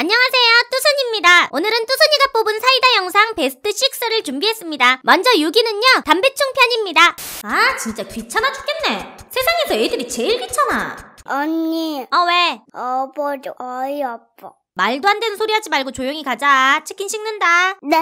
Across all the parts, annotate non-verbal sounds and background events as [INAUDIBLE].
안녕하세요 뚜순입니다 오늘은 뚜순이가 뽑은 사이다 영상 베스트 6를 준비했습니다 먼저 6위는요 담배충 편입니다 아 진짜 귀찮아 죽겠네 세상에서 애들이 제일 귀찮아 언니 어 왜? 아버지 어이없어 말도 안 되는 소리 하지 말고 조용히 가자 치킨 식는다 네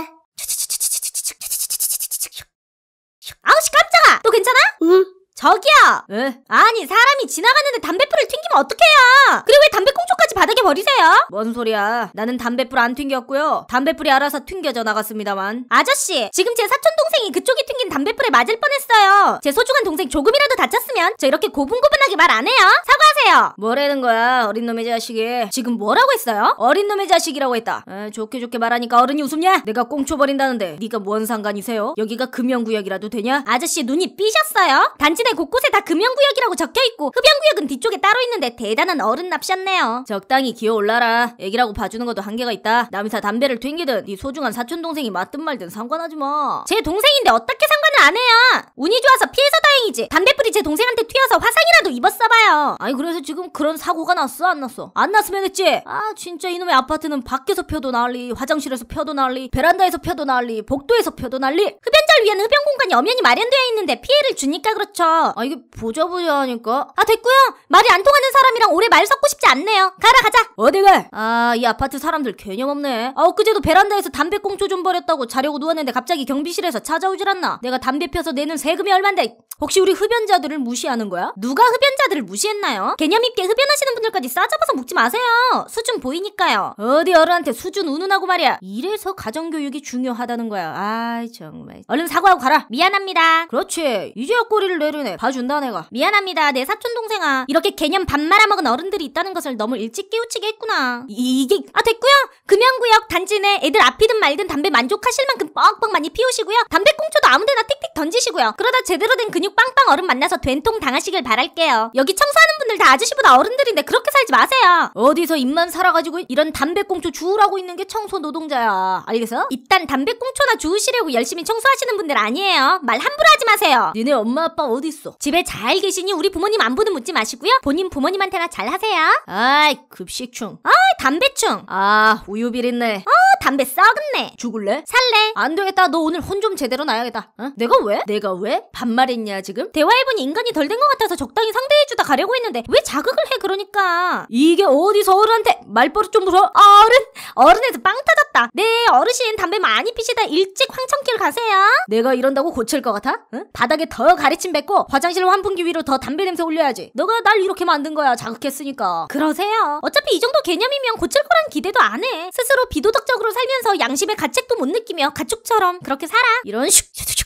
아우씨 깜짝아 또 괜찮아? 응 저기요! 왜? 네? 아니 사람이 지나가는데 담배풀을 튕기면 어떡해요! 그리고 왜 담배꽁초까지 바닥에 버리세요? 뭔 소리야. 나는 담배풀 안 튕겼고요. 담배풀이 알아서 튕겨져 나갔습니다만. 아저씨! 지금 제 사촌동생이 그쪽이 튕긴 담배풀에 맞을 뻔했어요. 제 소중한 동생 조금이라도 다쳤으면 저 이렇게 고분고분하게 말 안 해요. 사과하세요! 뭐라는 거야 어린 놈의 자식이. 지금 뭐라고 했어요? 어린 놈의 자식이라고 했다. 에, 좋게 좋게 말하니까 어른이 웃음냐? 내가 꽁초 버린다는데 네가 뭔 상관이세요? 여기가 금연구역이라도 되냐? 아저씨 눈이 삐셨어요? 단지 시내 곳곳에 다 금연구역이라고 적혀있고 흡연구역은 뒤쪽에 따로 있는데 대단한 어른 납셨네요. 적당히 기어올라라. 애기라고 봐주는 것도 한계가 있다. 남이 사 담배를 튕기든 네 소중한 사촌동생이 맞든 말든 상관하지 마. 뭐. 제 동생인데 어떻게 상관을 안 해요. 운이 좋아서 피해서 다행이지. 담배뿌리제 동생한테 튀어서 화상이라도 입었어봐요. 아니 그래서 지금 그런 사고가 났어 안 났어? 안 났으면 했지. 아 진짜 이놈의 아파트는 밖에서 펴도 난리 화장실에서 펴도 난리 베란다에서 펴도 난리 복도에서 펴도 난리 흡연자를 위한 흡연 공간이 엄연히 마련되어 있는데 피해를 주니까 그렇죠. 아, 이게 보자보자 하니까. 아, 됐고요. 말이 안 통하는 사람이랑 오래 말 섞고 싶지 않네요. 가라, 가자. 어디 가? 아, 이 아파트 사람들 개념 없네. 아, 엊그제도 베란다에서 담배 꽁초 좀 버렸다고 자려고 누웠는데 갑자기 경비실에서 찾아오질 않나. 내가 담배 펴서 내는 세금이 얼만데. 혹시 우리 흡연자들을 무시하는 거야? 누가 흡연자들을 무시했나요? 개념 있게 흡연하시는 분들까지 싸잡아서 묵지 마세요. 수준 보이니까요. 어디 어른한테 수준 운운하고 말이야. 이래서 가정교육이 중요하다는 거야. 아이, 정말. 얼른 사과하고 가라. 미안합니다. 그렇지. 이제야 꼬리를 내려네 애 봐준다 내가 미안합니다 내 사촌 동생아 이렇게 개념 밥 말아먹은 어른들이 있다는 것을 너무 일찍 깨우치게 했구나 이, 게아 됐고요 금양구역 단지 내 애들 앞이든 말든 담배 만족하실 만큼 뻑뻑 많이 피우시고요 담배꽁초도 아무데나 틱틱 던지시고요 그러다 제대로 된 근육 빵빵 어른 만나서 된통 당하시길 바랄게요 여기 청소하는 분들 다 아저씨보다 어른들인데 그렇게 살지 마세요 어디서 입만 살아가지고 이런 담배꽁초 주우라고 있는 게 청소 노동자야 알겠어? 일단 담배꽁초나 주우시려고 열심히 청소하시는 분들 아니에요 말 함부로 하지 마세요 니네 엄마 아빠 어디서 있어. 집에 잘 계시니 우리 부모님 안부는 묻지 마시고요. 본인 부모님한테나 잘 하세요. 아이, 급식충. 아, 이 담배충. 아, 우유 비린내. 아, 네. 어, 담배 썩은네. 죽을래? 살래? 안 되겠다. 너 오늘 혼 좀 제대로 놔야겠다 어? 내가 왜? 내가 왜? 반말했냐, 지금? 대화해보니 인간이 덜 된 것 같아서 적당히 상대해주다 가려고 했는데 왜 자극을 해, 그러니까. 이게 어디서 어른한테 말버릇 좀 물어. 어른! 어른에서 빵 터졌다. 네, 어르신 담배 많이 피시다 일찍 황천길 가세요. 내가 이런다고 고칠 것 같아? 응? 바닥에 더 가르침 뱉고 화장실 환풍기 위로 더 담배 냄새 올려야지 너가 날 이렇게 만든 거야 자극했으니까 그러세요 어차피 이 정도 개념이면 고칠 거란 기대도 안해 스스로 비도덕적으로 살면서 양심의 가책도 못 느끼며 가축처럼 그렇게 살아 이런 슉슉슉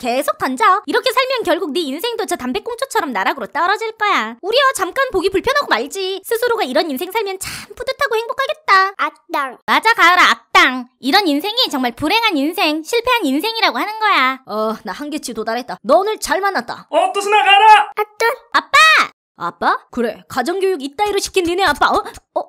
계속 던져. 이렇게 살면 결국 네 인생도 저 담배꽁초처럼 나락으로 떨어질 거야. 우리야 잠깐 보기 불편하고 말지. 스스로가 이런 인생 살면 참 뿌듯하고 행복하겠다. 악당. 맞아 가을아 악당. 이런 인생이 정말 불행한 인생, 실패한 인생이라고 하는 거야. 어, 나 한계치 도달했다. 너 오늘 잘 만났다. 어, 또 수나 가라! 악당. 아빠! 아빠? 그래, 가정교육 이따위로 시킨 니네 아빠, 어? 어?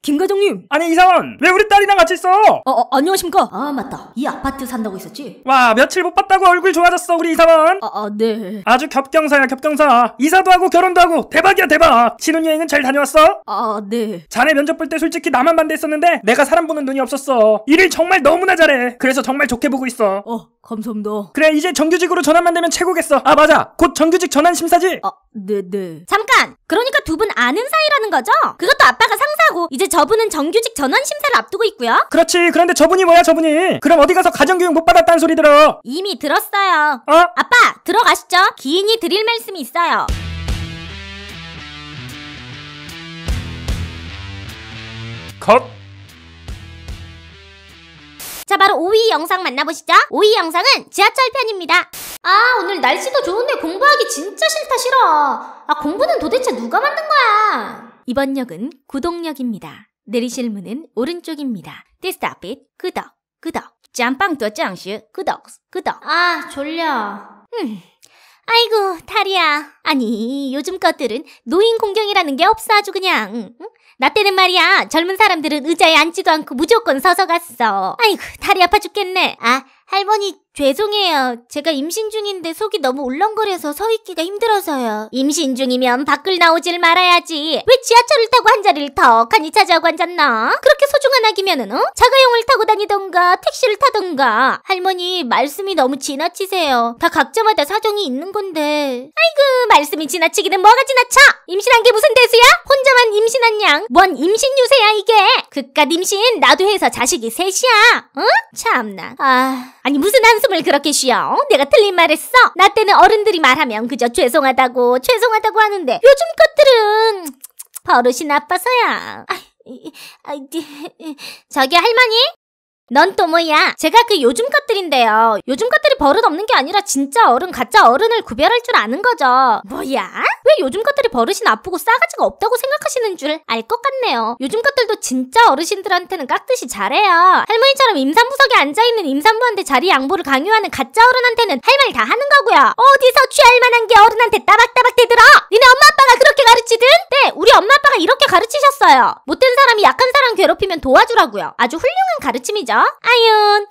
김 과장님! 아니 이사원왜 우리 딸이랑 같이 있어? 어, 어 안녕하십니까? 아 맞다 이 아파트 산다고 했었지? 와 며칠 못 봤다고 얼굴 좋아졌어 우리 이사원 아네 아, 아 네. 아주 겹경사야 겹경사 이사도 하고 결혼도 하고 대박이야 대박! 신혼여행은 잘 다녀왔어? 아네 자네 면접 볼 때 솔직히 나만 반대했었는데 내가 사람 보는 눈이 없었어 일을 정말 너무나 잘해 그래서 정말 좋게 보고 있어 어 검섬도. 그래 이제 정규직으로 전환만 되면 최고겠어. 아 맞아. 곧 정규직 전환 심사지. 어 네네. 네. 잠깐. 그러니까 두 분 아는 사이라는 거죠? 그것도 아빠가 상사고 이제 저분은 정규직 전환 심사를 앞두고 있고요. 그렇지. 그런데 저분이 뭐야 저분이? 그럼 어디 가서 가정교육 못 받았다는 소리 들어. 이미 들었어요. 어? 아빠 들어가시죠. 기인이 드릴 말씀이 있어요. 컷. 자 바로 5위 영상 만나보시죠 5위 영상은 지하철 편입니다 아 오늘 날씨도 좋은데 공부하기 진짜 싫다 싫어 아 공부는 도대체 누가 만든 거야 이번 역은 구동역입니다 내리실 문은 오른쪽입니다 테스트 앞빛 끄덕 끄덕 짬빵 더 짱시 끄덕 끄덕 아 졸려 음. 아이고, 탈이야. 아니, 요즘 것들은 노인 공경이라는 게 없어 아주 그냥. 응? 나 때는 말이야, 젊은 사람들은 의자에 앉지도 않고 무조건 서서 갔어. 아이고, 다리 아파 죽겠네. 아, 할머니 죄송해요. 제가 임신 중인데 속이 너무 울렁거려서 서 있기가 힘들어서요. 임신 중이면 밖을 나오질 말아야지. 왜 지하철을 타고 한 자리를 턱하니 찾아오고 앉았나? 그렇게 소중한 아기면은 어? 자가용을 타고 다니던가 택시를 타던가. 할머니 말씀이 너무 지나치세요. 다 각자마다 사정이 있는 건데. 아이고 말씀이 지나치기는 뭐가 지나쳐? 임신한 게 무슨 대수야? 혼자만 임신한 양. 뭔 임신 유세야 이게? 그깟 임신 나도 해서 자식이 셋이야. 응? 어? 참나. 아... 아니 무슨 한숨을 그렇게 쉬어? 어? 내가 틀린 말했어? 나 때는 어른들이 말하면 그저 죄송하다고 죄송하다고 하는데 요즘 것들은 버릇이 나빠서야. 아이, 아, 아 저기 할머니? 넌 또 뭐야? 제가 그 요즘 것들인데요. 요즘 것들이 버릇 없는 게 아니라 진짜 어른 가짜 어른을 구별할 줄 아는 거죠. 뭐야? 요즘 것들이 버릇이 나쁘고 싸가지가 없다고 생각하시는 줄 알 것 같네요. 요즘 것들도 진짜 어르신들한테는 깍듯이 잘해요. 할머니처럼 임산부석에 앉아있는 임산부한테 자리 양보를 강요하는 가짜 어른한테는 할 말 다 하는 거고요. 어디서 취할 만한 게 어른한테 따박따박 대들어! 니네 엄마 아빠가 그렇게 가르치든? 네, 우리 엄마 아빠가 이렇게 가르치셨어요. 못된 사람이 약한 사람 괴롭히면 도와주라고요. 아주 훌륭한 가르침이죠. 아윤.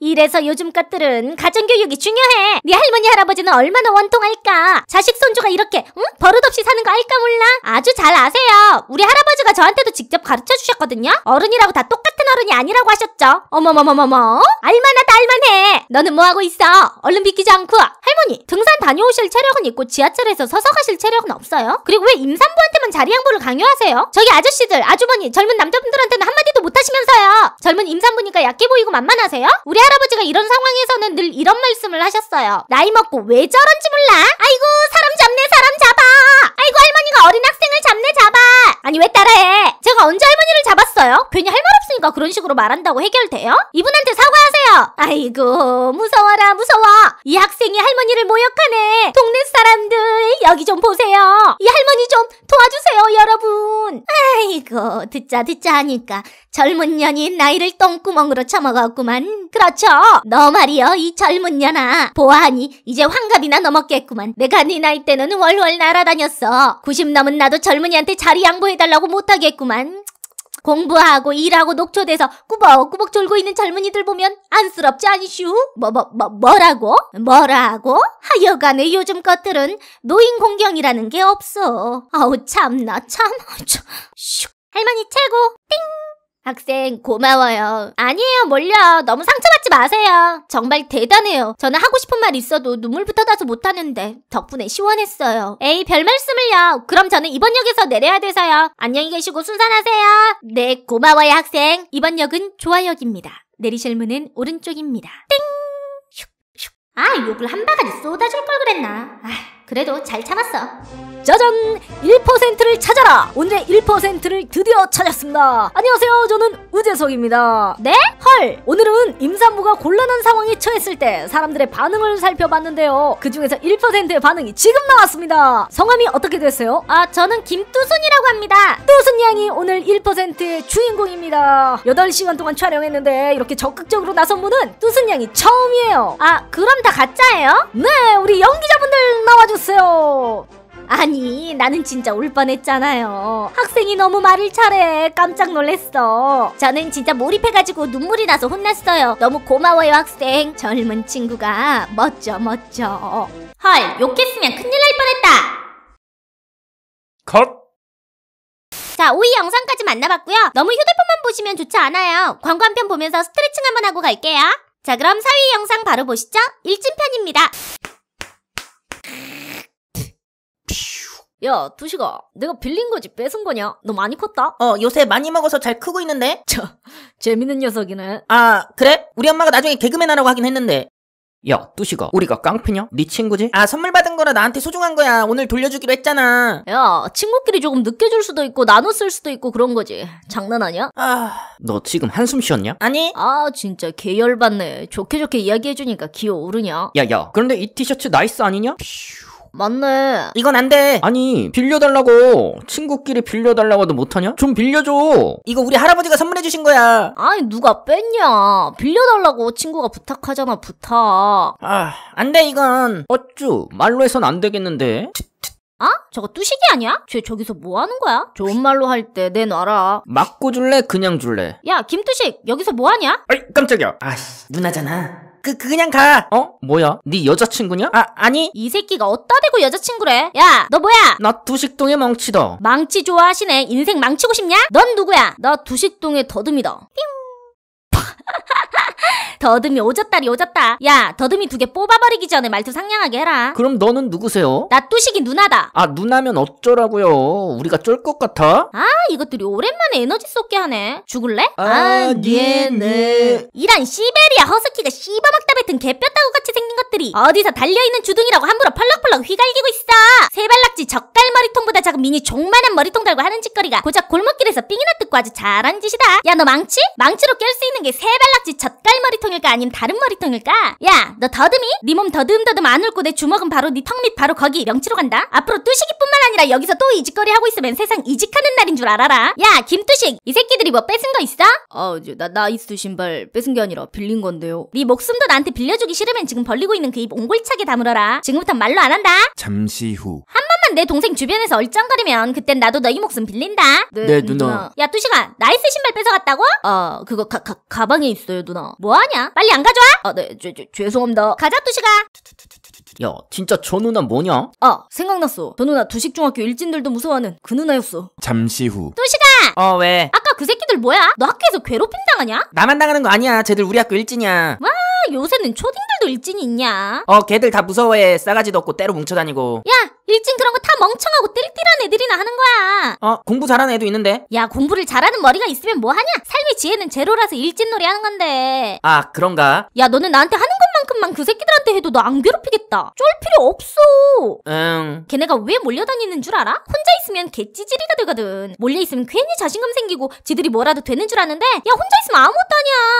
이래서 요즘 것들은 가정교육이 중요해. 네 할머니 할아버지는 얼마나 원통할까. 자식 손주가 이렇게 응? 버릇없이 사는 거 알까 몰라. 아주 잘 아세요. 우리 할아버지가 저한테도 직접 가르쳐 주셨거든요. 어른이라고 다 똑같은 어른이 아니라고 하셨죠. 어머머머머머. 알만하다 알만해. 너는 뭐 하고 있어? 얼른 비키지 않고. 할머니 등산 다녀오실 체력은 있고 지하철에서 서서 가실 체력은 없어요. 그리고 왜 임산부한테만 자리 양보를 강요하세요? 저기 아저씨들 아주머니 젊은 남자분들한테는 한마디도 못하시면서요. 젊은 임산부니까 약해 보이고 만만하세요? 우리 할아버지가 이런 상황에서는 늘 이런 말씀을 하셨어요. 나이 먹고 왜 저런지 몰라? 아이고 사람 잡네 사람 잡아. 아이고 할머니가 어린 학생을 잡네 잡아. 아니 왜 따라해? 제가 언제 할머니를 잡았어요? 괜히 할 말 없으니까 그런 식으로 말한다고 해결돼요? 이분한테 사과하세요. 아이고 무서워라 무서워. 이 학생이 할머니를 모욕하네. 동네 사람들 여기 좀 보세요. 이 할머니 좀 도와주세요 여러분. 아이고 듣자 듣자 하니까 젊은 년이 나이를 똥구멍으로 처먹었구만. 그렇죠. 너 말이여 이 젊은 년아. 보아하니 이제 환갑이나 넘었겠구만. 내가 네 나이 때는 월월 날아다녔어. 90 넘은 나도 젊은이한테 자리 양보해 해달라고 못하겠구만. 공부하고 일하고 녹초돼서 꾸벅꾸벅 졸고 있는 젊은이들 보면 안쓰럽지 않슈? 뭐, 뭐, 뭐, 뭐라고? 뭐라고? 하여간에 요즘 것들은 노인 공경이라는 게 없어. 아우, 참나, 참. 슉. 할머니 최고! 띵! 학생 고마워요. 아니에요 몰려. 너무 상처받지 마세요. 정말 대단해요. 저는 하고 싶은 말 있어도 눈물부터 나서 못하는데 덕분에 시원했어요. 에이 별말씀을요. 그럼 저는 이번 역에서 내려야 돼서요. 안녕히 계시고 순산하세요. 네 고마워요 학생. 이번 역은 조화역입니다. 내리실 문은 오른쪽입니다. 땡! 슉, 슉. 아 욕을 한 바가지 쏟아줄 걸 그랬나. 아 그래도 잘 참았어. 짜잔! 1%를 찾아라! 오늘의 1%를 드디어 찾았습니다. 안녕하세요. 저는 우재석입니다. 네? 헐! 오늘은 임산부가 곤란한 상황에 처했을 때 사람들의 반응을 살펴봤는데요. 그 중에서 1%의 반응이 지금 나왔습니다. 성함이 어떻게 되세요? 아, 저는 김뚜순이라고 합니다. 뚜순 양이 오늘 1%의 주인공입니다. 8시간 동안 촬영했는데 이렇게 적극적으로 나선 분은 뚜순 양이 처음이에요. 아, 그럼 다 가짜예요? 네, 우리 연기자분들 나와주세요. 아니 나는 진짜 울 뻔했잖아요 학생이 너무 말을 잘해 깜짝 놀랐어 저는 진짜 몰입해가지고 눈물이 나서 혼났어요 너무 고마워요 학생 젊은 친구가 멋져 멋져 헐 욕했으면 큰일 날 뻔했다 컷 자, 5위 영상까지 만나봤고요. 너무 휴대폰만 보시면 좋지 않아요. 광고 한 편 보면서 스트레칭 한번 하고 갈게요. 자, 그럼 4위 영상 바로 보시죠. 일진편입니다. 야, 두시가, 내가 빌린 거지 뺏은 거냐? 너 많이 컸다? 어, 요새 많이 먹어서 잘 크고 있는데? 저, [LAUGHS] 재밌는 녀석이네. 아, 그래? 우리 엄마가 나중에 개그맨 하라고 하긴 했는데. 야, 뚜시가 우리가 깡패냐? 네 친구지? 아, 선물 받은 거라 나한테 소중한 거야. 오늘 돌려주기로 했잖아. 야, 친구끼리 조금 늦게 줄 수도 있고 나눠 쓸 수도 있고 그런 거지. 장난 아니야? 아, 너 지금 한숨 쉬었냐? 아니. 아, 진짜 개열받네. 좋게 좋게 이야기해주니까 기어 오르냐? 야, 야, 그런데 이 티셔츠 나이스 아니냐? 퓨. 맞네. 이건 안 돼. 아니 빌려달라고 친구끼리 빌려달라고도 못하냐? 좀 빌려줘. 이거 우리 할아버지가 선물해 주신 거야. 아니 누가 뺐냐? 빌려달라고 친구가 부탁하잖아 부탁. 아안돼 이건. 어쭈 말로 해선 안 되겠는데. 아? 저거 뚜시기 아니야? 쟤 저기서 뭐 하는 거야? 좋은 말로 할 때 내놔라. 맞고 줄래? 그냥 줄래? 야 김뚜식 여기서 뭐 하냐? 아이 깜짝이야. 아씨 누나잖아. 그, 그 그냥 가. 어? 뭐야? 네 여자친구냐? 아 아니 이 새끼가 어따 대고 여자친구래? 야 너 뭐야? 나 두식동의 망치다. 망치 좋아하시네. 인생 망치고 싶냐? 넌 누구야? 나 두식동의 더듬이다. 더듬이 오졌다리 오졌다. 야, 더듬이 두 개 뽑아버리기 전에 말투 상냥하게 해라. 그럼 너는 누구세요? 나두식이 누나다. 아 누나면 어쩌라고요? 우리가 쫄 것 같아? 아, 이것들이 오랜만에 에너지 쏟게 하네. 죽을래? 아, 네네. 아, 네, 네. 네. 이란 시베리아 허스키가 씨바막다 뱉은 개뼈다구 같이 생긴 것들이 어디서 달려있는 주둥이라고 함부로 펄럭펄럭 휘갈기고 있어. 세발낙지 젓갈 머리통보다 작은 미니 종만한 머리통 달고 하는 짓거리가 고작 골목길에서 삥이나 뜯고 아주 잘한 짓이다. 야, 너 망치? 망치로 깰 수 있는 게 세발낙지 젓갈 머리통일까 아님 다른 머리통일까? 야, 너 더듬이? 네 몸 더듬더듬 안 울고 내 주먹은 바로 네턱밑 바로 거기 명치로 간다. 앞으로 뚜시기뿐만 아니라 여기서 또 이 짓거리 하고 있으면 세상 이직하는 날인 줄 알아. 알아라. 야 김두식 이 새끼들이 뭐 뺏은 거 있어? 아나 나이스 신발 뺏은 게 아니라 빌린 건데요. 네 목숨도 나한테 빌려주기 싫으면 지금 벌리고 있는 그 입 옹골차게 다물어라. 지금부터 말로 안 한다. 잠시 후. 한 번만 내 동생 주변에서 얼쩡거리면 그땐 나도 너희 목숨 빌린다. 네, 네 누나. 누나. 야 두식아 나이스 신발 뺏어갔다고? 아 그거 가, 가, 가방에 있어요 누나. 뭐하냐? 빨리 안 가져와? 아 네 죄송합니다. 가자 두식아. 야 진짜 저 누나 뭐냐? 아 생각났어 저 누나 두식중학교 일진들도 무서워하는 그 누나였어 잠시 후 두식아! 어 왜? 아까 그 새끼들 뭐야? 너 학교에서 괴롭힘 당하냐? 나만 당하는 거 아니야 쟤들 우리 학교 일진이야 와 요새는 초딩들도 일진이 있냐? 어 걔들 다 무서워해 싸가지도 없고 때로 뭉쳐다니고 야 일진 그런 거 다 멍청하고 띨띨한 애들이나 하는 거야 어 공부 잘하는 애도 있는데 야 공부를 잘하는 머리가 있으면 뭐하냐 삶의 지혜는 제로라서 일진 놀이 하는 건데 아 그런가? 야 너는 나한테 하는 만큼만 그 새끼들한테 해도 너 안 괴롭히겠다. 쫄 필요 없어. 응. 걔네가 왜 몰려다니는 줄 알아? 혼자 있으면 개찌질이가 되거든. 몰려있으면 괜히 자신감 생기고 지들이 뭐라도 되는 줄 아는데 야 혼자 있으면 아무것도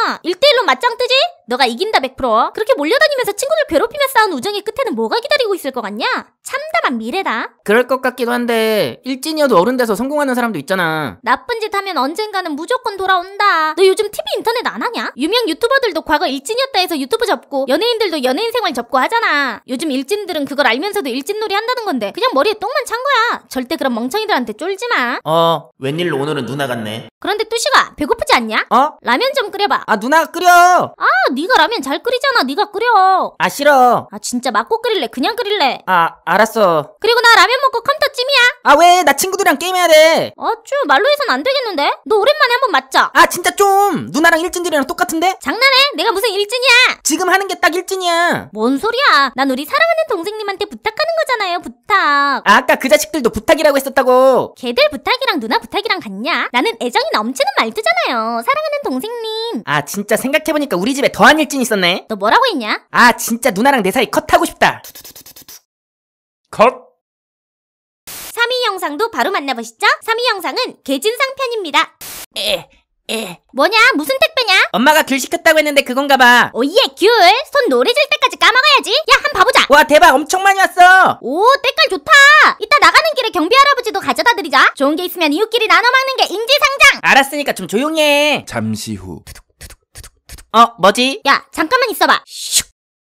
아니야. 1대1로 맞짱 뜨지? 너가 이긴다 100% 그렇게 몰려다니면서 친구들 괴롭히며 싸운 우정의 끝에는 뭐가 기다리고 있을 것 같냐? 참담한 미래다 그럴 것 같기도 한데 일진이어도 어른 돼서 성공하는 사람도 있잖아 나쁜 짓 하면 언젠가는 무조건 돌아온다 너 요즘 TV 인터넷 안 하냐? 유명 유튜버들도 과거 일진이었다 해서 유튜브 접고 연예인들도 연예인 생활 접고 하잖아 요즘 일진들은 그걸 알면서도 일진놀이 한다는 건데 그냥 머리에 똥만 찬 거야 절대 그런 멍청이들한테 쫄지마 어 웬일로 오늘은 누나 같네 그런데 뚜시가 배고프지 않냐? 어? 라면 좀 끓여봐 아 누나 끓여 아 네가 라면 잘 끓이잖아. 네가 끓여. 아 싫어. 아 진짜 맞고 끓일래. 그냥 끓일래. 아 알았어. 그리고 나 라면 먹고 컴퓨터 찜이야. 아 왜? 나 친구들이랑 게임해야 돼. 어쭈 아, 말로 해선 안 되겠는데? 너 오랜만에 한번 맞자. 아 진짜 좀 누나랑 일진들이랑 똑같은데? 장난해? 내가 무슨 일진이야? 지금 하는 게 딱 일진이야. 뭔 소리야? 난 우리 사랑하는 동생님한테 부탁하는 거잖아요. 부탁. 아, 아까 그 자식들도 부탁이라고 했었다고. 걔들 부탁이랑 누나 부탁이랑 같냐? 나는 애정이 넘치는 말투잖아요. 사랑하는 동생님. 아 진짜 생각해보니까 우리 집에 더 거한 일진 있었네. 너 뭐라고 했냐? 아 진짜 누나랑 내 사이 컷하고 싶다. 두두두두두두. 컷. 3위 영상도 바로 만나보시죠. 3위 영상은 개진상 편입니다. 에, 에. 뭐냐? 무슨 택배냐? 엄마가 귤 시켰다고 했는데 그건가 봐. 오예 귤! 손 노래질 때까지 까먹어야지. 야한 번 봐보자. 와 대박 엄청 많이 왔어. 오 때깔 좋다. 이따 나가는 길에 경비 할아버지도 가져다 드리자. 좋은 게 있으면 이웃끼리 나눠 먹는 게인지상장 알았으니까 좀 조용히 해. 잠시 후. 어, 뭐지? 야, 잠깐만 있어봐. 슉.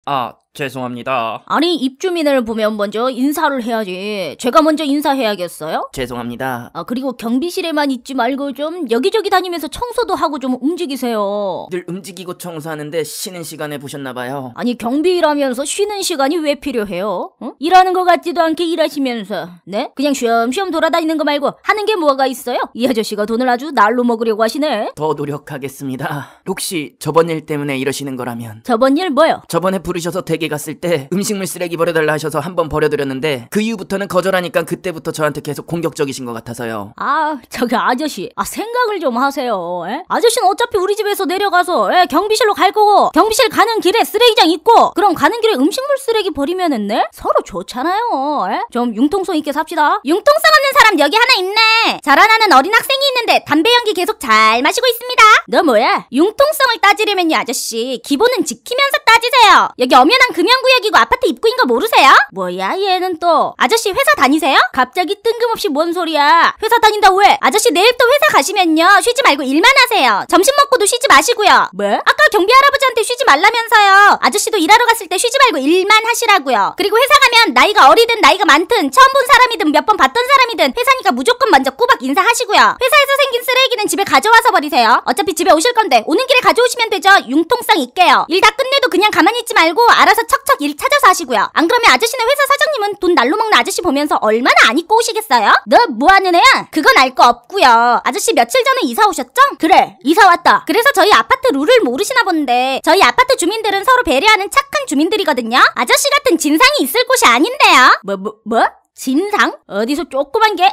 아, 죄송합니다. 아니 입주민을 보면 먼저 인사를 해야지. 제가 먼저 인사해야겠어요? 죄송합니다. 아 그리고 경비실에만 있지 말고 좀 여기저기 다니면서 청소도 하고 좀 움직이세요. 늘 움직이고 청소하는데 쉬는 시간에 보셨나봐요. 아니 경비 일하면서 쉬는 시간이 왜 필요해요? 응? 일하는 것 같지도 않게 일하시면서 네? 그냥 쉬엄쉬엄 돌아다니는 거 말고 하는 게 뭐가 있어요? 이 아저씨가 돈을 아주 날로 먹으려고 하시네. 더 노력하겠습니다. 혹시 저번 일 때문에 이러시는 거라면 저번 일 뭐요? 저번에 부르셔서 되게 가기 갔을 때 음식물 쓰레기 버려달라 하셔서 한번 버려드렸는데 그 이후부터는 거절하니까 그때부터 저한테 계속 공격적이신 것 같아서요. 아 저기 아저씨 아 생각을 좀 하세요. 에? 예? 아저씨는 어차피 우리 집에서 내려가서 에, 예, 경비실로 갈 거고 경비실 가는 길에 쓰레기장 있고 그럼 가는 길에 음식물 쓰레기 버리면은 네 서로 좋잖아요. 에? 예? 좀 융통성 있게 삽시다. 융통성 없는 사람 여기 하나 있네. 자라나는 어린 학생이 있는데 담배 연기 계속 잘 마시고 있습니다. 너 뭐야? 융통성을 따지려면요 아저씨 기본은 지키면서 따지세요. 여기 엄연한 여기는 금양구역이고 아파트 입구인 거 모르세요? 뭐야 얘는 또 아저씨 회사 다니세요? 갑자기 뜬금없이 뭔 소리야 회사 다닌다 왜 아저씨 내일 또 회사 가시면요 쉬지 말고 일만 하세요 점심 먹고도 쉬지 마시고요 뭐? 아까 경비 할아버지한테 쉬지 말라면서요 아저씨도 일하러 갔을 때 쉬지 말고 일만 하시라고요 그리고 회사 가면 나이가 어리든 나이가 많든 처음 본 사람이든 몇 번 봤던 사람이든 회사니까 무조건 먼저 꼬박 인사하시고요 회사에서 생긴 쓰레기는 집에 가져와서 버리세요 어차피 집에 오실 건데 오는 길에 가져오시면 되죠 융통성 있게요 일 다 끝내 그냥 가만히 있지 말고 알아서 척척 일 찾아서 하시고요. 안 그러면 아저씨네 회사 사장님은 돈 날로 먹는 아저씨 보면서 얼마나 안 입고 오시겠어요? 너 뭐하는 애야? 그건 알 거 없고요. 아저씨 며칠 전에 이사 오셨죠? 그래 이사 왔다. 그래서 저희 아파트 룰을 모르시나 본데 저희 아파트 주민들은 서로 배려하는 착한 주민들이거든요. 아저씨 같은 진상이 있을 곳이 아닌데요. 뭐 뭐, 뭐? 진상? 어디서 조그만 게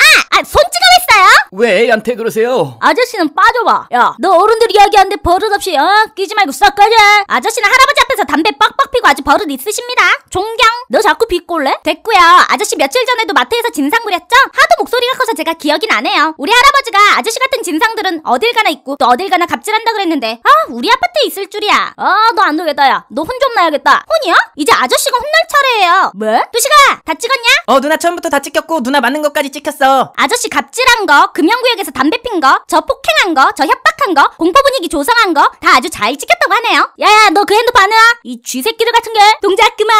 아! 아손찌 했어요? 왜 애한테 그러세요? 아저씨는 빠져봐. 야, 너 어른들 이야기하는데 버릇없이 어 끼지 말고 싹 가자. 아저씨는 할아버지 앞에서 담배 빡빡 피고 아주 버릇 있으십니다. 존경. 너 자꾸 비꼴래? 됐고요. 아저씨 며칠 전에도 마트에서 진상 부렸죠? 하도 목소리가 커서 제가 기억이 나네요. 우리 할아버지가 아저씨 같은 진상들은 어딜 가나 있고 또 어딜 가나 갑질한다 그랬는데 아, 우리 아파트에 있을 줄이야. 아, 어, 너 안 놀겠다 야. 너 혼 좀 나야겠다. 혼이요 이제 아저씨가 혼날 차례예요. 뭐? 두시가! 다 찍었냐? 어, 누나 처음부터 다 찍혔고 누나 맞는 것까지 찍혔어. 아저씨 갑질한 거, 금연구역에서 담배 핀 거, 저 폭행한 거, 저 협박한 거, 공포 분위기 조성한 거 다 아주 잘 찍혔다고 하네요. 야야 너 그 핸드폰 안 해라. 이 쥐새끼들 같은 게 동작 그만.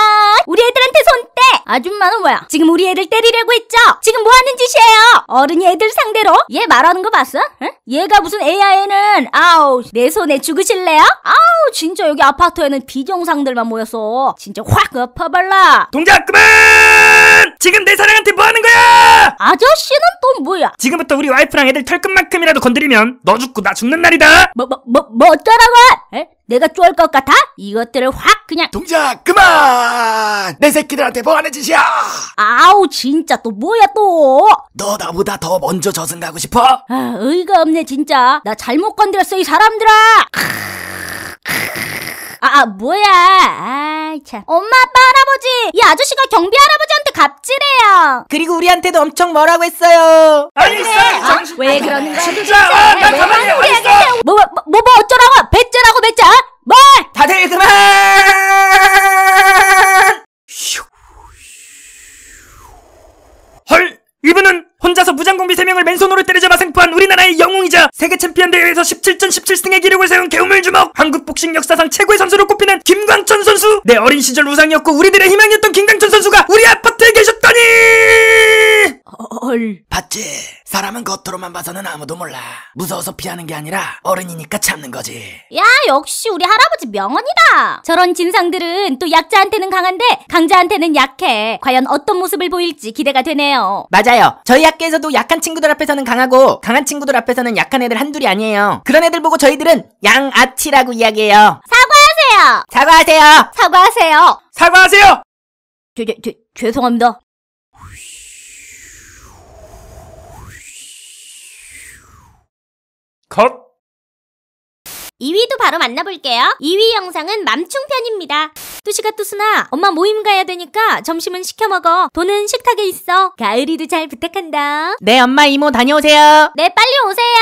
우리 애들한테 손대. 아줌마는 뭐야? 지금 우리 애들 때리려고 했죠? 지금 뭐 하는 짓이에요? 어른이 애들 상대로? 얘 말하는 거 봤어? 응? 얘가 무슨 AI는 아우 내 손에 죽으실래요? 아우 진짜 여기 아파트에는 비정상들만 모였어. 진짜 확 엎어발라. 동작 그만! 지금 내 사랑한테 뭐하는 거야? 아저씨는 또 뭐야? 지금부터 우리 와이프랑 애들 털끝만큼이라도 건드리면 너 죽고 나 죽는 날이다. 뭐 뭐뭐뭐 뭐, 뭐, 뭐 어쩌라고? 에? 내가 쫄 것 같아? 이것들을 확 그냥 동작 그만! 내 새끼들한테 뭐하는 짓이야? 아우 진짜 또 뭐야 또? 너 나보다 더 먼저 저승 가고 싶어? 아, 의가 없네 진짜. 나 잘못 건드렸어 이 사람들아. 크으. 아, 아 뭐야. 아, 참. 엄마, 아빠, 할아버지. 이 아저씨가 경비 할아버지한테 갑질해요. 그리고 우리한테도 엄청 뭐라고 했어요. 네. 아니, 왜그러 거야? 진짜, 아, 나 네. 가만히 있어. 아, 뭐, 뭐, 뭐 어쩌라고? 배째라고, 배째? 어? 뭘? 다들 그만! 혼자서 무장공비 3명을 맨손으로 때리자마 승부한 우리나라의 영웅이자 세계 챔피언 대회에서 17전 17승의 기록을 세운 개우물 주먹 한국 복싱 역사상 최고의 선수로 꼽히는 김광천 선수 내 어린 시절 우상이었고 우리들의 희망이었던 김광천 선수가 우리 아파트에 계셨다니 헐. 봤지? 사람은 겉으로만 봐서는 아무도 몰라. 무서워서 피하는 게 아니라 어른이니까 참는 거지. 야, 역시 우리 할아버지 명언이다. 저런 진상들은 또 약자한테는 강한데 강자한테는 약해. 과연 어떤 모습을 보일지 기대가 되네요. 맞아요. 저희 학교에서도 약한 친구들 앞에서는 강하고 강한 친구들 앞에서는 약한 애들 한둘이 아니에요. 그런 애들 보고 저희들은 양아치라고 이야기해요. 사과하세요. 사과하세요. 사과하세요. 사과하세요. 죄, 죄, 죄, 죄송합니다. 컷! 2위도 바로 만나볼게요. 2위 영상은 맘충편입니다. 투시가 뚜순아 엄마 모임 가야 되니까 점심은 시켜 먹어 돈은 식탁에 있어 가을이도 잘 부탁한다 네 엄마 이모 다녀오세요 네 빨리 오세요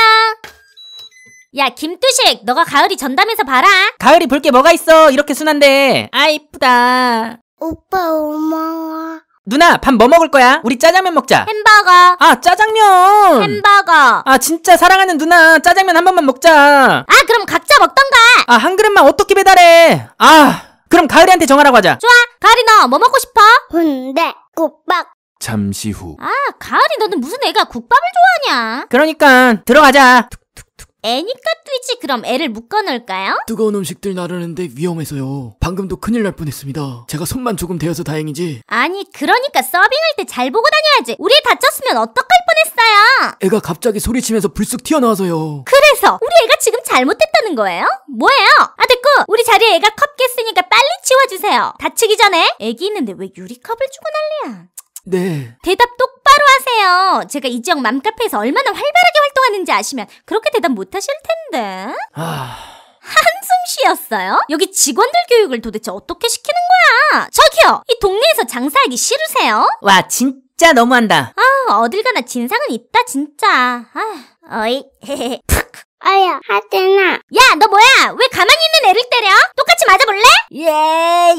야김뚜식 너가 가을이 전담해서 봐라 가을이 볼 게 뭐가 있어 이렇게 순한데 아 이쁘다 오빠 고마워 누나 밥 뭐 먹을 거야? 우리 짜장면 먹자 햄버거 아 짜장면 햄버거 아 진짜 사랑하는 누나 짜장면 한 번만 먹자 아 그럼 각자 먹던가 아 한 그릇만 어떻게 배달해 아 그럼 가을이한테 정하라고 하자 좋아 가을이 너 뭐 먹고 싶어? 군대 국밥 잠시 후 아 가을이 너는 무슨 애가 국밥을 좋아하냐 그러니까 들어가자 애니까 뛰지 그럼 애를 묶어놓을까요? 뜨거운 음식들 나르는데 위험해서요. 방금도 큰일 날 뻔했습니다. 제가 손만 조금 대어서 다행이지. 아니 그러니까 서빙할 때 잘 보고 다녀야지. 우리 다쳤으면 어떡할 뻔했어요. 애가 갑자기 소리치면서 불쑥 튀어나와서요. 그래서 우리 애가 지금 잘못했다는 거예요? 뭐예요? 아 됐고 우리 자리에 애가 컵 깼으니까 빨리 치워주세요. 다치기 전에 애기 있는데 왜 유리컵을 주고 난리야. 네. 대답 똑바로 하세요. 제가 이 지역 맘카페에서 얼마나 활발하게 활동하는지 아시면 그렇게 대답 못하실 텐데. 아... 한숨 쉬었어요? 여기 직원들 교육을 도대체 어떻게 시키는 거야? 저기요! 이 동네에서 장사하기 싫으세요? 와, 진짜 너무한다. 아, 어딜 가나 진상은 있다, 진짜. 아, 어이, 헤헤. [LAUGHS] 아야, 하진아. 야, 너 뭐야? 왜 가만히 있는 애를 때려? 똑같이 맞아볼래? 예,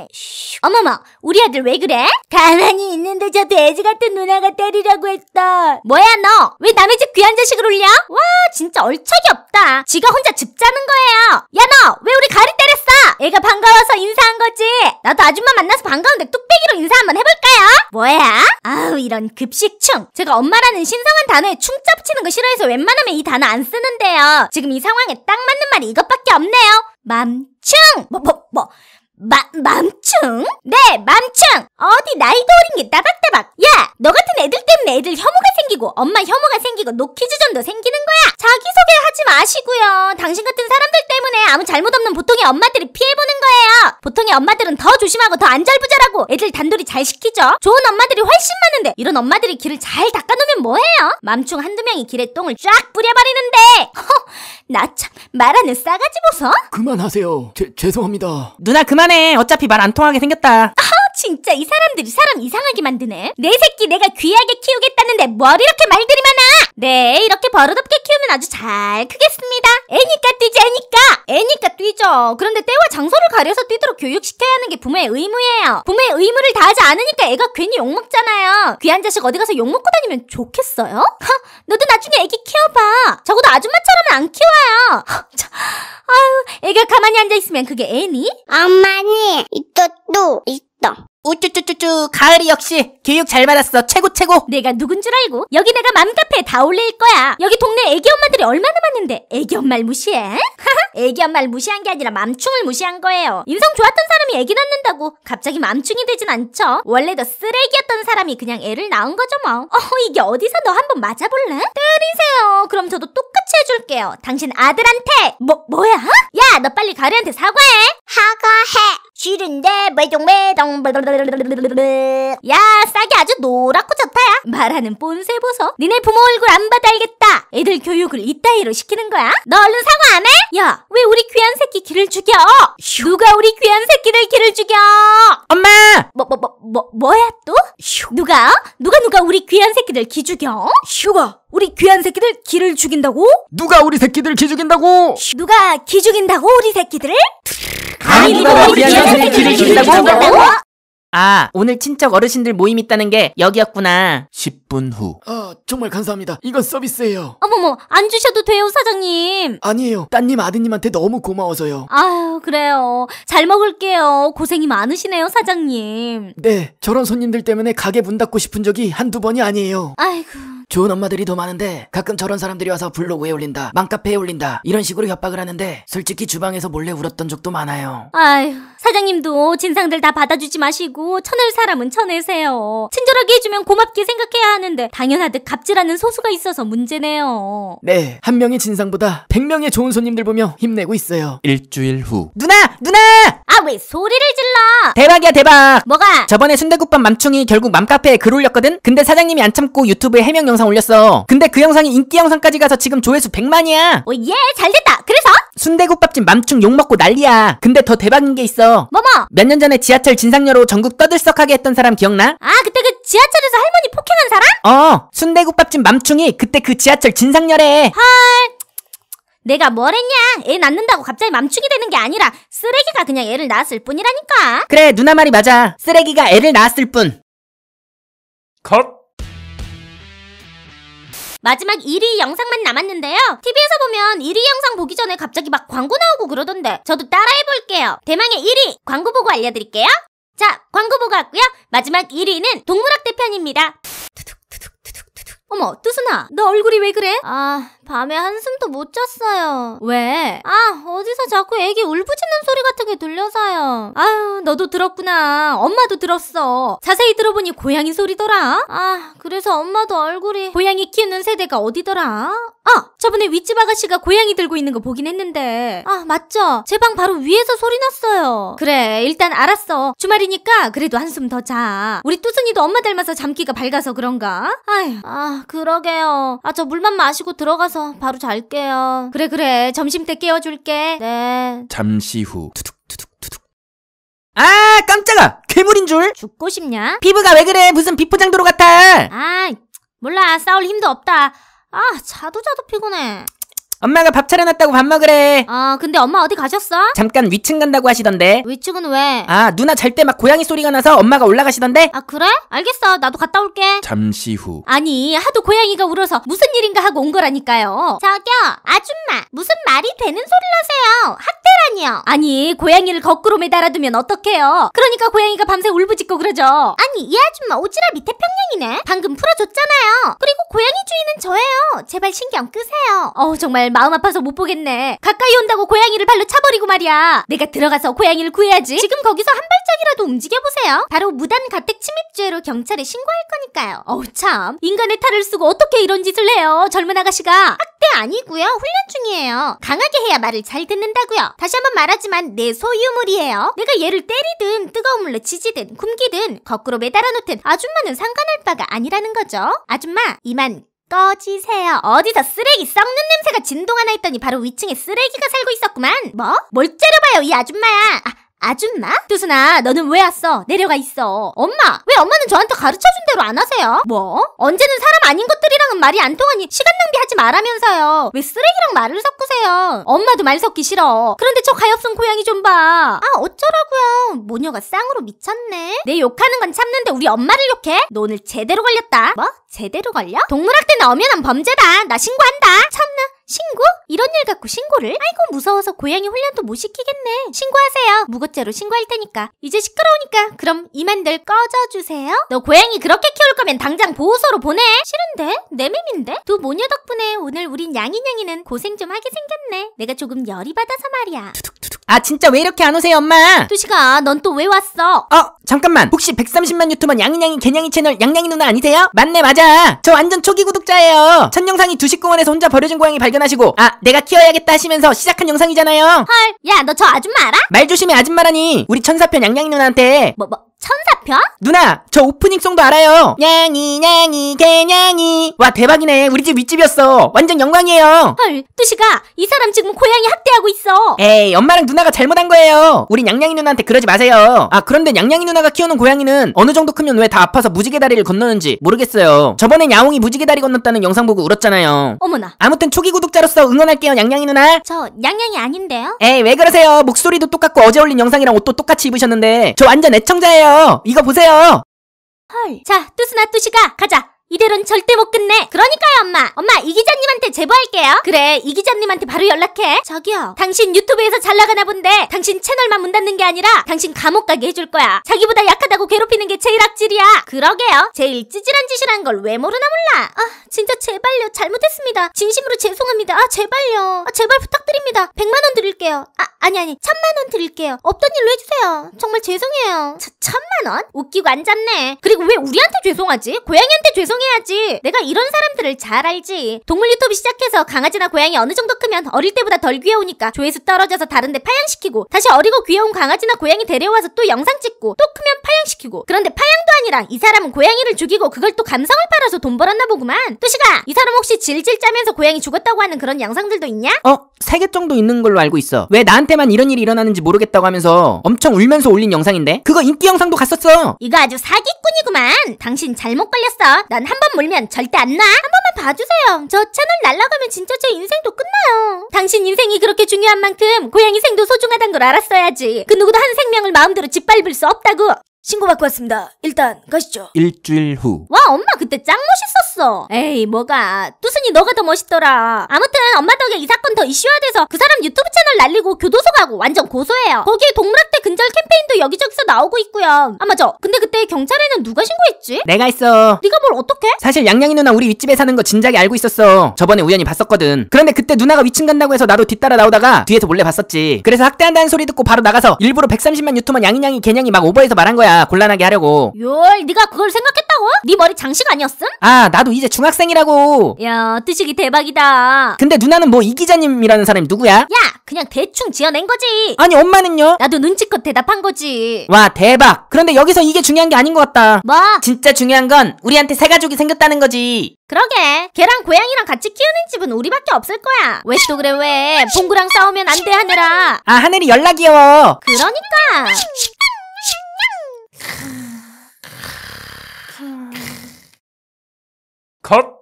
예. 슈. 어머머, 우리 아들 왜 그래? 가만히 있는데 저도애지 같은 누나가 때리려고 했다. 뭐야, 너? 왜 남의 집 귀한 자식을 울려? 와, 진짜 얼척이 없다. 지가 혼자 집 짜는 거예요. 야, 너! 왜 우리 가리 때렸 왔어! 애가 반가워서 인사한 거지! 나도 아줌마 만나서 반가운데 뚝배기로 인사 한번 해볼까요? 뭐야? 아우 이런 급식충! 제가 엄마라는 신성한 단어에 충짜 붙이는 거 싫어해서 웬만하면 이 단어 안 쓰는데요. 지금 이 상황에 딱 맞는 말이 이것밖에 없네요. 맘충! 뭐, 뭐, 뭐. 마, 맘충? 네, 맘충! 어디 나이도 어린 게 따박따박! 야! 너 같은 애들 때문에 애들 혐오가 생기고 엄마 혐오가 생기고 노키즈전도 생기는 거야! 자기소개하지 마시고요. 당신 같은 사람들 때문에 아무 잘못 없는 보통의 엄마들이 피해보는 거예요! 보통의 엄마들은 더 조심하고 더 안절부절하고 애들 단둘이잘 시키죠? 좋은 엄마들이 훨씬 많은데 이런 엄마들이 길을 잘 닦아놓으면 뭐해요? 맘충 한두 명이 길에 똥을 쫙 뿌려버리는데! 허! 나 참 말하는 싸가지 보소? 그만하세요. 죄, 죄송합니다. 누나 그만 그만해. 어차피 말 안 통하게 생겼다. 진짜 이 사람들이 사람 이상하게 만드네. 내 새끼 내가 귀하게 키우겠다는데 뭘 이렇게 말들이 많아! 네, 이렇게 버릇없게 키우면 아주 잘 크겠습니다. 애니까 뛰지 애니까! 애니까 뛰죠. 그런데 때와 장소를 가려서 뛰도록 교육시켜야 하는 게 부모의 의무예요. 부모의 의무를 다하지 않으니까 애가 괜히 욕먹잖아요. 귀한 자식 어디 가서 욕먹고 다니면 좋겠어요? 하, 너도 나중에 애기 키워봐. 적어도 아줌마처럼은 안 키워요. 하, 아유, 애가 가만히 앉아있으면 그게 애니? 엄마니, 이또 또, 있다. 우쭈쭈쭈쭈 가을이 역시 교육 잘 받았어 최고 최고 내가 누군 줄 알고 여기 내가 맘카페에 다 올릴 거야 여기 동네 애기 엄마들이 얼마나 많은데 애기 엄마를 무시해? 애기 엄마를 무시한 게 아니라 맘충을 무시한 거예요 인성 좋았던 사람이 애기 낳는다고 갑자기 맘충이 되진 않죠 원래도 쓰레기였던 사람이 그냥 애를 낳은 거죠 뭐 어, 이게 어디서 너 한번 맞아볼래? 때리세요 해줄게요. 당신 아들한테! 뭐, 뭐야? 어? 야, 너 빨리 가리한테 사과해! 사과해! 싫은데 매동매동 야 싹이 아주 노랗고 좋다 야 말하는 본세 보소 니네 부모 얼굴 안 받아 알겠다 애들 교육을 이따위로 시키는 거야 너 얼른 사과 안 해? 야왜 우리 귀한 새끼 길을 죽여 휴. 누가 우리 귀한 새끼들 길을 죽여 엄마 뭐뭐뭐뭐 뭐, 뭐, 뭐, 뭐 야 또? 휴. 누가? 어? 누가 누가 우리 귀한 새끼들 기 죽여? 휴가 우리 귀한 새끼들 기를 죽인다고? 누가 우리 새끼들 기 죽인다고? 누가 기 죽인다고 우리 새끼들을? 아니 누가 우리 귀한 새끼들 죽인다고? 아 오늘 친척 어르신들 모임 있다는 게 여기였구나 10분 후아 정말 감사합니다 이건 서비스예요 어머머 안 주셔도 돼요 사장님 아니에요 따님 아드님한테 너무 고마워서요 아유 그래요 잘 먹을게요 고생이 많으시네요 사장님 네 저런 손님들 때문에 가게 문 닫고 싶은 적이 한두 번이 아니에요 아이고 좋은 엄마들이 더 많은데 가끔 저런 사람들이 와서 블로그에 올린다 맘카페에 올린다 이런 식으로 협박을 하는데 솔직히 주방에서 몰래 울었던 적도 많아요 아휴 사장님도 진상들 다 받아주지 마시고 쳐낼 사람은 쳐내세요 친절하게 해주면 고맙게 생각해야 하는데 당연하듯 갑질하는 소수가 있어서 문제네요 네 한 명의 진상보다 100명의 좋은 손님들 보며 힘내고 있어요 일주일 후 누나! 누나! 아 왜 소리를 질러 대박이야 대박 뭐가? 저번에 순대국밥 맘충이 결국 맘카페에 글 올렸거든? 근데 사장님이 안 참고 유튜브에 해명 영상 영상 올렸어 근데 그 영상이 인기 영상까지 가서 지금 조회수 100만이야 오예 잘됐다 그래서? 순대국밥집 맘충 욕먹고 난리야 근데 더 대박인 게 있어 뭐뭐? 몇 년 전에 지하철 진상녀로 전국 떠들썩하게 했던 사람 기억나? 아 그때 그 지하철에서 할머니 폭행한 사람? 어 순대국밥집 맘충이 그때 그 지하철 진상녀래 헐 내가 뭘 했냐? 애 낳는다고 갑자기 맘충이 되는 게 아니라 쓰레기가 그냥 애를 낳았을 뿐이라니까. 그래, 누나 말이 맞아. 쓰레기가 애를 낳았을 뿐. 컷. 마지막 1위 영상만 남았는데요. TV에서 보면 1위 영상 보기 전에 갑자기 막 광고 나오고 그러던데 저도 따라해볼게요. 대망의 1위 광고 보고 알려드릴게요. 자, 광고 보고 왔고요. 마지막 1위는 동물학대 편입니다. 어머, 뜨순아, 너 얼굴이 왜 그래? 아, 밤에 한숨도 못 잤어요. 왜? 아, 어디서 자꾸 애기 울부짖는 소리 같은 게 들려서요. 아유, 너도 들었구나. 엄마도 들었어. 자세히 들어보니 고양이 소리더라. 아, 그래서 엄마도 얼굴이 고양이 키우는 세대가 어디더라? 아, 저번에 윗집 아가씨가 고양이 들고 있는 거 보긴 했는데. 아, 맞죠? 제 방 바로 위에서 소리 났어요. 그래, 일단 알았어. 주말이니까 그래도 한숨 더 자. 우리 뚜순이도 엄마 닮아서 잠기가 밝아서 그런가? 아휴, 아, 그러게요. 아, 저 물만 마시고 들어가서 피곤해 바로 잘게요. 그래 그래 점심 때 깨워줄게. 네. 잠시 후두둑두둑두둑아 깜짝아 괴물인 줄? 죽고 싶냐? 피부가 왜 그래 무슨 비포장도로 같아. 아 몰라 싸울 힘도 없다. 아 자도 자도 피곤해. 엄마가 밥 차려놨다고 밥 먹으래. 아, 근데 엄마 어디 가셨어? 잠깐 위층 간다고 하시던데. 위층은 왜? 아, 누나 잘 때 막 고양이 소리가 나서 엄마가 올라가시던데. 아, 그래? 알겠어. 나도 갔다 올게. 잠시 후 아니, 하도 고양이가 울어서 무슨 일인가 하고 온 거라니까요. 저기요, 아줌마. 무슨 말이 되는 소리를 하세요? 학대라니요. 아니, 고양이를 거꾸로 매달아두면 어떡해요? 그러니까 고양이가 밤새 울부짖고 그러죠. 아니, 이 아줌마 오지랖 밑에 평양이네. 방금 풀어줬잖아요. 그리고 고양이 주인은 저예요. 제발 신경 끄세요. 어우, 정말 정 마음 아파서 못 보겠네. 가까이 온다고 고양이를 발로 차버리고 말이야. 내가 들어가서 고양이를 구해야지. 지금 거기서 한 발짝이라도 움직여보세요. 바로 무단 가택 침입죄로 경찰에 신고할 거니까요. 어우 참. 인간의 탈을 쓰고 어떻게 이런 짓을 해요. 젊은 아가씨가. 학대 아니고요. 훈련 중이에요. 강하게 해야 말을 잘 듣는다고요. 다시 한번 말하지만 내 소유물이에요. 내가 얘를 때리든 뜨거운 물로 지지든 굶기든 거꾸로 매달아 놓든 아줌마는 상관할 바가 아니라는 거죠. 아줌마 이만 꺼지세요. 어디서 쓰레기 썩는 냄새가 진동하나 했더니 바로 위층에 쓰레기가 살고 있었구만. 뭐? 뭘 째려봐요, 이 아줌마야. 아, 아줌마? 두순아, 너는 왜 왔어? 내려가 있어. 엄마, 왜 엄마는 저한테 가르쳐준 대로 안 하세요? 뭐? 언제는 사람 아닌 것들이랑은 말이 안 통하니 시간 낭비하지 말라면서요. 왜 쓰레기랑 말을 섞으세요? 엄마도 말 섞기 싫어. 그런데 저 가엾은 고양이 좀 봐. 아, 어쩌라고요. 모녀가 쌍으로 미쳤네. 내 욕하는 건 참는데 우리 엄마를 욕해? 너 오늘 제대로 걸렸다. 뭐? 제대로 걸려? 동물학대 나오면 한 범죄다. 나 신고한다. 참나. 신고? 이런 일 갖고 신고를? 아이고 무서워서 고양이 훈련도 못 시키겠네. 신고하세요. 무고죄로 신고할 테니까. 이제 시끄러우니까 그럼 이만들 꺼져주세요. 너 고양이 그렇게 키울 거면 당장 보호소로 보내. 싫은데? 내 맴인데? 두 모녀 덕분에 오늘 우린 양이냥이는 고생 좀 하게 생겼네. 내가 조금 열이 받아서 말이야. 두둑. 아 진짜 왜 이렇게 안 오세요 엄마 두시가넌 또 왜 왔어? 어 잠깐만 혹시 130만 유튜버 양이냥이 개냥이 채널 양냥이 누나 아니세요? 맞네 맞아 저 완전 초기 구독자예요 첫 영상이 두식공원에서 혼자 버려진 고양이 발견하시고 아 내가 키워야겠다 하시면서 시작한 영상이잖아요 헐 야 너 저 아줌마 알아? 말 조심해 아줌마라니 우리 천사편 양냥이 누나한테 뭐 뭐, 천사편? 누나, 저 오프닝송도 알아요. 냥이, 냥이, 개냥이. 와, 대박이네. 우리 집 윗집이었어. 완전 영광이에요. 헐, 뚜시가 이 사람 지금 고양이 학대하고 있어. 에이, 엄마랑 누나가 잘못한 거예요. 우리 냥냥이 누나한테 그러지 마세요. 아, 그런데 냥냥이 누나가 키우는 고양이는 어느 정도 크면 왜 다 아파서 무지개 다리를 건너는지 모르겠어요. 저번엔 야옹이 무지개 다리 건넜다는 영상 보고 울었잖아요. 어머나. 아무튼 초기 구독자로서 응원할게요, 냥냥이 누나. 저 냥냥이 아닌데요? 에이, 왜 그러세요? 목소리도 똑같고 어제 올린 영상이랑 옷도 똑같이 입으셨는데 저 완전 애청자예요. 이거 보세요! 헐. 자, 뚜스나 뚜시가 가자. 이대로는 절대 못 끝내. 그러니까요, 엄마. 엄마, 이 기자님한테 제보할게요. 그래, 이 기자님한테 바로 연락해. 저기요. 당신 유튜브에서 잘 나가나 본데 당신 채널만 문 닫는 게 아니라 당신 감옥 가게 해줄 거야. 자기보다 약하다고 괴롭히는 게 제일 악질이야. 그러게요. 제일 찌질한 짓이란걸 왜 모르나 몰라. 아, 진짜 제발요. 잘못했습니다. 진심으로 죄송합니다. 아, 제발요. 아, 제발 부탁드립니다. 100만 원 드릴게요. 아, 아니 아니. 1000만 원 드릴게요. 없던 일로 해주세요. 정말 죄송해요. 저, 1000만 원? 웃기고 안 잡네. 그리고 왜 우리한테 죄송하지? 고양이한테 죄송 인정해야지. 내가 이런 사람들을 잘 알지. 동물 유튜브 시작해서 강아지나 고양이 어느 정도 크면 어릴 때보다 덜 귀여우니까 조회수 떨어져서 다른데 파양시키고 다시 어리고 귀여운 강아지나 고양이 데려와서 또 영상 찍고 또 크면 파양시키고 그런데 파양도 아니라 이 사람은 고양이를 죽이고 그걸 또 감성을 팔아서 돈 벌었나 보구만. 또시가 이 사람 혹시 질질 짜면서 고양이 죽었다고 하는 그런 영상들도 있냐? 어? 세 개 정도 있는 걸로 알고 있어. 왜 나한테만 이런 일이 일어나는지 모르겠다고 하면서 엄청 울면서 올린 영상인데? 그거 인기 영상도 갔었어. 이거 아주 사기꾼이구만. 당신 잘못 걸렸어. 난 한번 물면 절대 안 놔. 한 번만 봐주세요. 저 채널 날라가면 진짜 제 인생도 끝나요. 당신 인생이 그렇게 중요한 만큼 고양이 생도 소중하단 걸 알았어야지. 그 누구도 한 생명을 마음대로 짓밟을 수 없다고. 신고받고 왔습니다. 일단 가시죠. 일주일 후. 와 엄마 그때 짱 멋있었어. 에이 뭐가. 뚜순이 너가 더 멋있더라. 아무튼 엄마 덕에 이 사건 더 이슈화돼서 그 사람 유튜브 채널 날리고 교도소 가고 완전 고소해요. 거기에 동물학대 근절 캠페인도 여기저기서 나오고 있고요. 아 맞아. 근데 그때 경찰에는 누가 신고했지? 내가 했어. 네가 뭘 어떻게? 사실 양양이 누나 우리 윗집에 사는 거 진작에 알고 있었어. 저번에 우연히 봤었거든. 그런데 그때 누나가 위층 간다고 해서 나도 뒤따라 나오다가 뒤에서 몰래 봤었지. 그래서 학대한다는 소리 듣고 바로 나가서 일부러 130만 유튜버 양이양이 개냥이 막 오버해서 말한 거야. 곤란하게 하려고. 열, 네가 그걸 생각했다고? 네 머리 장식 아니었음? 아, 나도 이제 중학생이라고. 야, 뜻이기 대박이다. 근데 누나는 뭐 이 기자님이라는 사람이 누구야? 야, 그냥 대충 지어낸 거지. 아니, 엄마는요? 나도 눈치껏 대답한 거지. 와, 대박. 그런데 여기서 이게 중요한 게 아닌 것 같다. 뭐? 진짜 중요한 건 우리한테 새 가족이 생겼다는 거지. 그러게 걔랑 고양이랑 같이 키우는 집은 우리밖에 없을 거야 왜 또 그래 왜 봉구랑 싸우면 안 돼 하느라 아 하늘이 연락이여 그러니까 컷!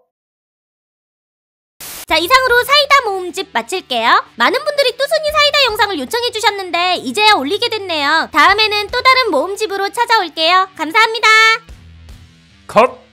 자 이상으로 사이다 모음집 마칠게요. 많은 분들이 뚜순이 사이다 영상을 요청해주셨는데 이제야 올리게 됐네요. 다음에는 또 다른 모음집으로 찾아올게요. 감사합니다. 컷!